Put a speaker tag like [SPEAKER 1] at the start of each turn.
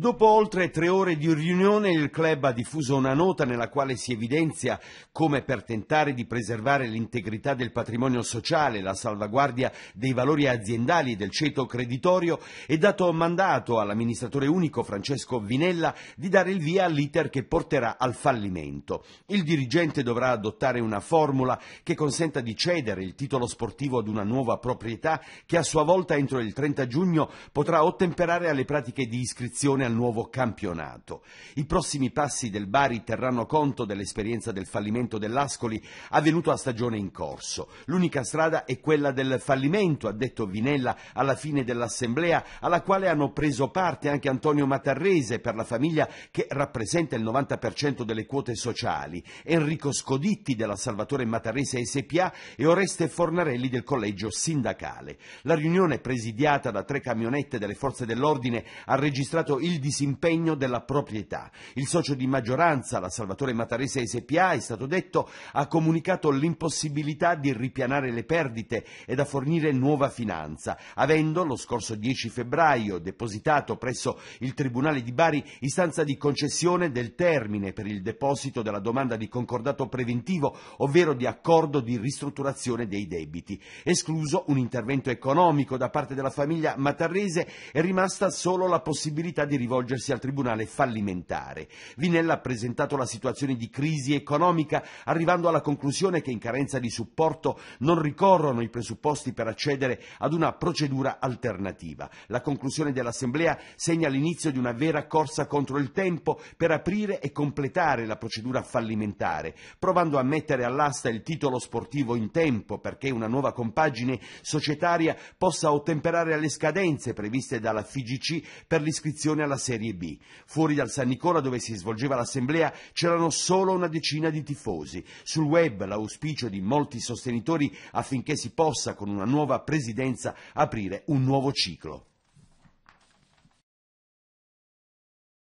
[SPEAKER 1] Dopo oltre tre ore di riunione il club ha diffuso una nota nella quale si evidenzia come per tentare di preservare l'integrità del patrimonio sociale, la salvaguardia dei valori aziendali e del ceto creditorio è dato mandato all'amministratore unico Francesco Vinella di dare il via all'iter che porterà al fallimento. Il dirigente dovrà adottare una formula che consenta di cedere il titolo sportivo ad una nuova proprietà che a sua volta entro il 30 giugno potrà ottemperare alle pratiche di iscrizione al nuovo campionato. I prossimi passi del Bari terranno conto dell'esperienza del fallimento dell'Ascoli avvenuto a stagione in corso. L'unica strada è quella del fallimento, ha detto Vinella alla fine dell'assemblea, alla quale hanno preso parte anche Antonio Matarrese per la famiglia che rappresenta il 90% delle quote sociali, Enrico Scoditti della Salvatore Matarrese SPA e Oreste Fornarelli del collegio sindacale. La riunione presidiata da tre camionette delle forze dell'ordine ha registrato il il disimpegno della proprietà. Il socio di maggioranza, la Salvatore Matarese SPA, è stato detto, ha comunicato l'impossibilità di ripianare le perdite e a fornire nuova finanza, avendo lo scorso 10 febbraio depositato presso il Tribunale di Bari istanza di concessione del termine per il deposito della domanda di concordato preventivo, ovvero di accordo di ristrutturazione dei debiti. Escluso un intervento economico da parte della famiglia matarese è rimasta solo la possibilità di rivolgersi al tribunale fallimentare. Vinella ha presentato la situazione di crisi economica, arrivando alla conclusione che in carenza di supporto non ricorrono i presupposti per accedere ad una procedura alternativa. La conclusione dell'Assemblea segna l'inizio di una vera corsa contro il tempo per aprire e completare la procedura fallimentare, provando a mettere all'asta il titolo sportivo in tempo perché una nuova compagine societaria possa ottemperare alle scadenze previste dalla FIGC per l'iscrizione la Serie B. Fuori dal San Nicola dove si svolgeva l'assemblea c'erano solo una decina di tifosi. Sul web l'auspicio di molti sostenitori affinché si possa con una nuova presidenza aprire un nuovo ciclo.